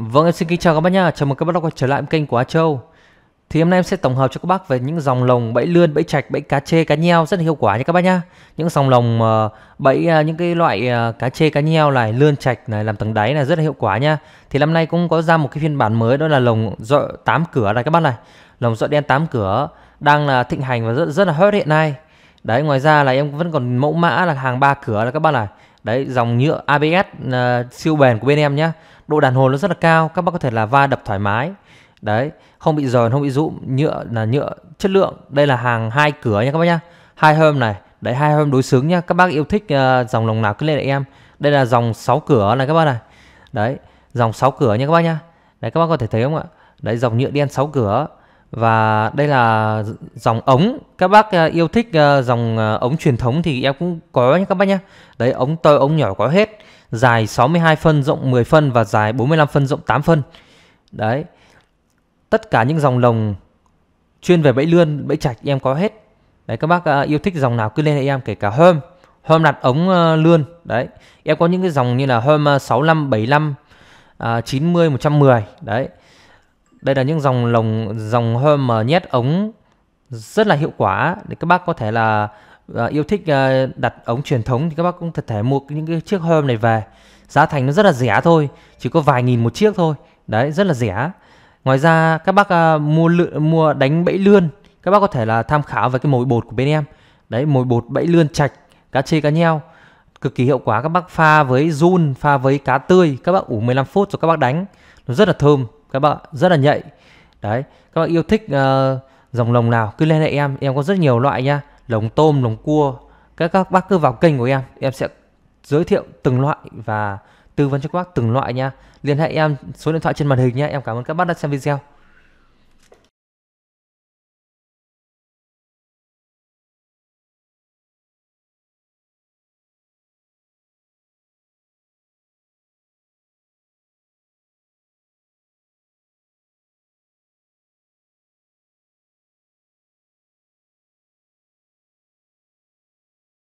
Vâng, em xin kính chào các bác nha. Chào mừng các bác đã quay trở lại kênh của Á Châu. Thì hôm nay em sẽ tổng hợp cho các bác về những dòng lồng bẫy lươn, bẫy trạch, bẫy cá chê, cá nheo rất là hiệu quả nha các bác nha Những dòng lồng ờ, bẫy ờ, những cái loại ờ, cá chê, cá nheo này, lươn trạch này làm tầng đáy là rất là hiệu quả nha. Thì năm nay cũng có ra một cái phiên bản mới đó là lồng dọ 8 cửa này các bác này. Lồng dọ đen 8 cửa đang là thịnh hành và rất rất là hot hiện nay. Đấy, ngoài ra là em vẫn còn mẫu mã là hàng ba cửa là các bác này. Đấy, dòng nhựa ABS uh, siêu bền của bên em nhé độ đàn hồi nó rất là cao các bác có thể là va đập thoải mái đấy không bị dờn không bị rụm nhựa là nhựa chất lượng đây là hàng hai cửa nha các bác nhá hai hôm này đấy hai hôm đối xứng nhá các bác yêu thích uh, dòng lồng nào cứ lên lại em đây là dòng 6 cửa này các bác này đấy dòng 6 cửa nha các bác nhá đấy các bác có thể thấy không ạ đấy dòng nhựa đen 6 cửa và đây là dòng ống các bác à, yêu thích à, dòng à, ống truyền thống thì em cũng có nhé các bác nhé đấy ống to ống nhỏ có hết dài 62 phân rộng 10 phân và dài 45 phân rộng 8 phân đấy tất cả những dòng lồng chuyên về bẫy lươn bẫy trạch em có hết đấy các bác yêu thích dòng nào cứ lên em kể cả hôm hôm đặt ống lươn đấy em có những cái dòng như là hôm 65 75 à, 90 110 đấy đây là những dòng lồng dòng hơm mà nhét ống rất là hiệu quả để các bác có thể là à, yêu thích à, đặt ống truyền thống thì các bác cũng thật thể mua những cái chiếc hơm này về. Giá thành nó rất là rẻ thôi, chỉ có vài nghìn một chiếc thôi. Đấy, rất là rẻ. Ngoài ra các bác à, mua lựa, mua đánh bẫy lươn, các bác có thể là tham khảo về cái mồi bột của bên em. Đấy, mồi bột bẫy lươn chạch, cá chê cá nheo cực kỳ hiệu quả các bác pha với run pha với cá tươi các bác ủ 15 phút rồi các bác đánh nó rất là thơm các bạn rất là nhạy đấy các bạn yêu thích uh, dòng lồng nào cứ liên hệ em em có rất nhiều loại nha lồng tôm lồng cua các các bác cứ vào kênh của em em sẽ giới thiệu từng loại và tư vấn cho các bác từng loại nha liên hệ em số điện thoại trên màn hình nhé em cảm ơn các bác đã xem video